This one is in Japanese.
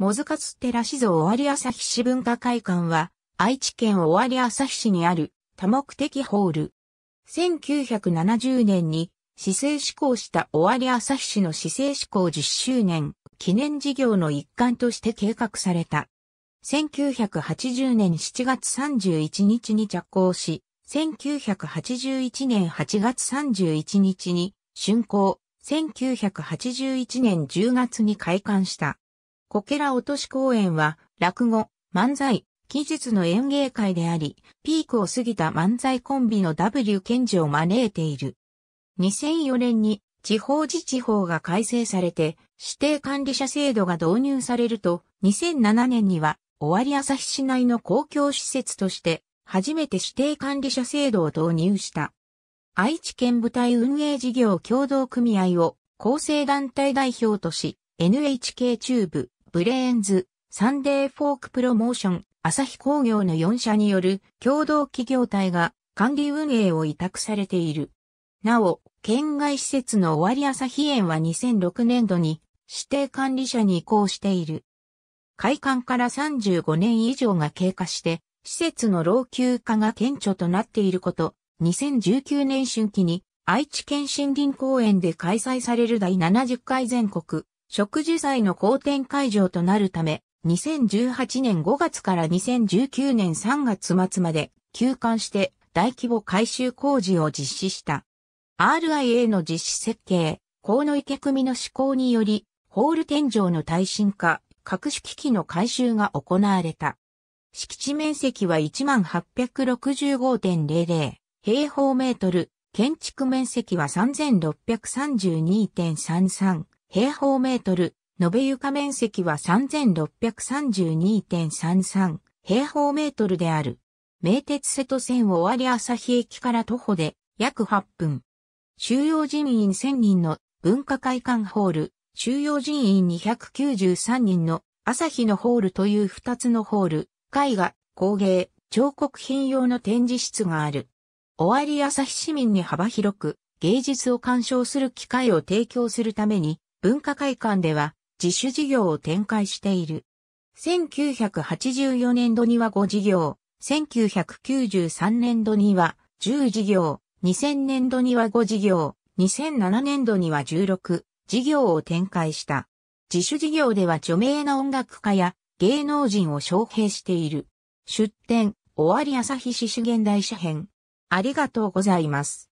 もずかつ寺終わ尾張日市文化会館は、愛知県尾張日市にある多目的ホール。1970年に、市政施行した尾張日市の市政施行10周年記念事業の一環として計画された。1980年7月31日に着工し、1981年8月31日に竣工、1981年10月に開館した。コケラ落とし公演は、落語、漫才、技術の演芸会であり、ピークを過ぎた漫才コンビの W 賢治を招いている。2004年に地方自治法が改正されて、指定管理者制度が導入されると、2007年には、終わり朝日市内の公共施設として、初めて指定管理者制度を導入した。愛知県部隊運営事業協同組合を厚生団体代表とし、NHK 中部、ブレーンズ、サンデーフォークプロモーション、朝日工業の4社による共同企業体が管理運営を委託されている。なお、県外施設の終わり朝日園は2006年度に指定管理者に移行している。開館から35年以上が経過して、施設の老朽化が顕著となっていること、2019年春季に愛知県森林公園で開催される第70回全国植樹祭の好転会場となるため、2018年5月から2019年3月末まで休館して大規模改修工事を実施した。RIA の実施設計、河野池組の施行により、ホール天井の耐震化、各種機器の改修が行われた。敷地面積は1865.00平方メートル、建築面積は3632.33平方メートル、延べ床面積は3632.33平方メートルである。名鉄瀬戸線を終わり朝日駅から徒歩で約8分。収容人員1000人の文化会館ホール、収容人員293人の朝日のホールという2つのホール、絵画、工芸、彫刻品用の展示室がある。終わり朝日市民に幅広く芸術を鑑賞する機会を提供するために文化会館では自主事業を展開している。1984年度には5事業、1993年度には10事業、2000年度には5事業、2007年度には16事業を展開した。自主事業では著名な音楽家や芸能人を招聘している。出展、終わり朝日市主現代社編。ありがとうございます。